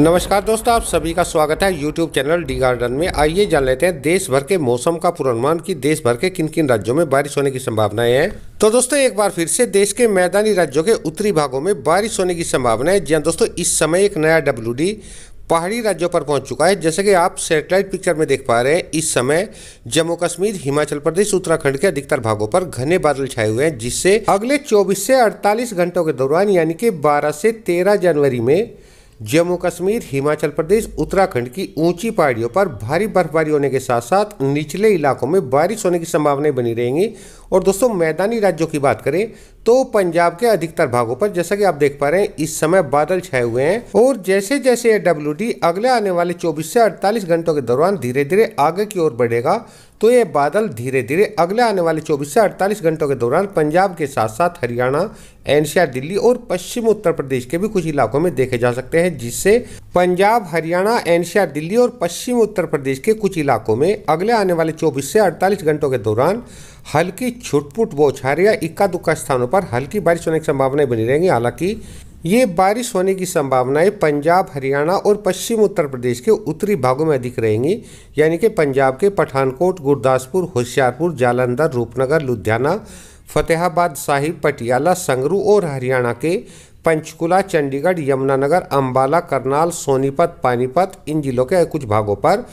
नमस्कार दोस्तों आप सभी का स्वागत है यूट्यूब चैनल डी गार्डन में आइए जान लेते हैं देश भर के मौसम का पूर्वानुमान कि देश भर के किन किन राज्यों में बारिश होने की संभावनाएं हैं तो दोस्तों एक बार फिर से देश के मैदानी राज्यों के उत्तरी भागों में बारिश होने की संभावना है जहाँ दोस्तों इस समय एक नया डब्ल्यू पहाड़ी राज्यों पर पहुंच चुका है जैसे कि आप सैटेलाइट पिक्चर में देख पा रहे हैं इस समय जम्मू कश्मीर हिमाचल प्रदेश उत्तराखंड के अधिकतर भागों पर घने बादल छाए हुए हैं जिससे अगले 24 से 48 घंटों के दौरान यानी कि 12 से 13 जनवरी में जम्मू कश्मीर हिमाचल प्रदेश उत्तराखंड की ऊंची पहाड़ियों पर भारी बर्फबारी होने के साथ साथ निचले इलाकों में बारिश होने की संभावनाएं बनी रहेंगी और दोस्तों मैदानी राज्यों की बात करें तो पंजाब के अधिकतर भागों पर जैसा कि आप देख पा रहे हैं इस समय बादल छाए हुए हैं और जैसे जैसे यह डब्ल्यू अगले आने वाले चौबीस से अड़तालीस घंटों के दौरान धीरे धीरे आगे की ओर बढ़ेगा तो ये बादल धीरे धीरे अगले आने वाले 24 से 48 घंटों के दौरान पंजाब के साथ साथ हरियाणा एनसीआर दिल्ली और पश्चिम उत्तर प्रदेश के भी कुछ इलाकों में देखे जा सकते हैं जिससे पंजाब हरियाणा एनसीआर दिल्ली और पश्चिम उत्तर प्रदेश के कुछ इलाकों में अगले आने वाले 24 से 48 घंटों के दौरान हल्की छुटपुट बौछार या इक्का दुक्का स्थानों पर हल्की बारिश होने की संभावनाएं बनी रहेंगी हालांकि ये बारिश होने की संभावनाएं पंजाब हरियाणा और पश्चिम उत्तर प्रदेश के उत्तरी भागों में अधिक रहेंगी यानी कि पंजाब के पठानकोट गुरदासपुर होशियारपुर जालंधर रूपनगर लुधियाना फतेहाबाद साहिब पटियाला संगरू और हरियाणा के पंचकुला चंडीगढ़ यमुनानगर अंबाला करनाल सोनीपत पानीपत इन जिलों के कुछ भागों पर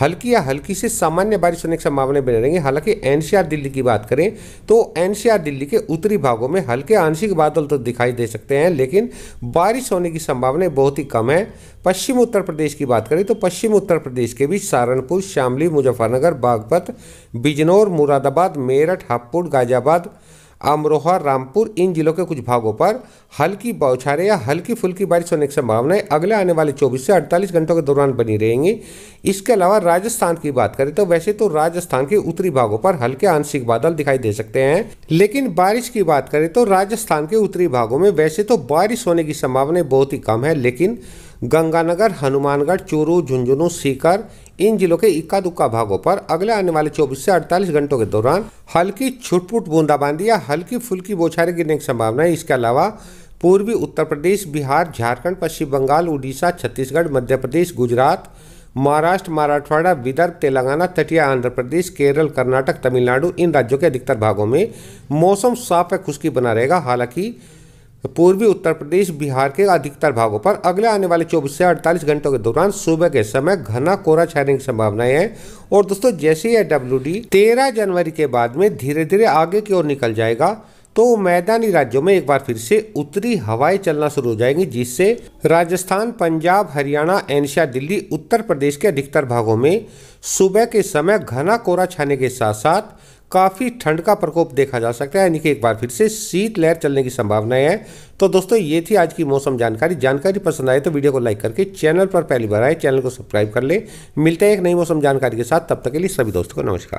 हल्की या हल्की से सामान्य बारिश होने की संभावना बने रहेंगी हालांकि एनसीआर दिल्ली की बात करें तो एनसीआर दिल्ली के उत्तरी भागों में हल्के आंशिक बादल तो दिखाई दे सकते हैं लेकिन बारिश होने की संभावनाएं बहुत ही कम है पश्चिम उत्तर प्रदेश की बात करें तो पश्चिम उत्तर प्रदेश के बीच सहारनपुर शामली मुजफ्फरनगर बागपत बिजनौर मुरादाबाद मेरठ हापुड़ गाजियाबाद अमरोहा रामपुर इन जिलों के कुछ भागों पर हल्की बौछारें या हल्की फुल्की बारिश होने की संभावनाएं अगले आने वाले 24 से 48 घंटों के दौरान बनी रहेंगी इसके अलावा राजस्थान की बात करें तो वैसे तो राजस्थान के उत्तरी भागों पर हल्के आंशिक बादल दिखाई दे सकते हैं लेकिन बारिश की बात करें तो राजस्थान के उत्तरी भागों में वैसे तो बारिश होने की संभावनाएं बहुत ही कम है लेकिन गंगानगर हनुमानगढ़ चूरू झुंझुनू सीकर इन जिलों के इक्का दुक्का भागों पर अगले आने वाले 24 से 48 घंटों के दौरान हल्की छुटपुट बूंदाबांदी या हल्की फुल्की बौछारें गिरने की संभावना है इसके अलावा पूर्वी उत्तर प्रदेश बिहार झारखंड पश्चिम बंगाल उड़ीसा छत्तीसगढ़ मध्य प्रदेश गुजरात महाराष्ट्र मराठवाड़ा विदर्भ तेलंगाना तटिया आंध्र प्रदेश केरल कर्नाटक तमिलनाडु इन राज्यों के अधिकतर भागों में मौसम साफ है खुश्की बना रहेगा हालांकि पूर्वी उत्तर प्रदेश बिहार के अधिकतर भागों पर अगले आने वाले 24 से 48 घंटों के दौरान सुबह के समय घना कोहरा छाने की संभावनाएं हैं और दोस्तों जैसे ही डब्ल्यू डी तेरह जनवरी के बाद में धीरे धीरे आगे की ओर निकल जाएगा तो मैदानी राज्यों में एक बार फिर से उत्तरी हवाएं चलना शुरू हो जाएंगी जिससे राजस्थान पंजाब हरियाणा एनशिया दिल्ली उत्तर प्रदेश के अधिकतर भागों में सुबह के समय घना कोहरा छाने के साथ साथ काफ़ी ठंड का प्रकोप देखा जा सकता है यानी कि एक बार फिर से शीत लहर चलने की संभावनाएं हैं तो दोस्तों ये थी आज की मौसम जानकारी जानकारी पसंद आए तो वीडियो को लाइक करके चैनल पर पहली बार आए चैनल को सब्सक्राइब कर लें मिलते हैं एक नई मौसम जानकारी के साथ तब तक के लिए सभी दोस्तों को नमस्कार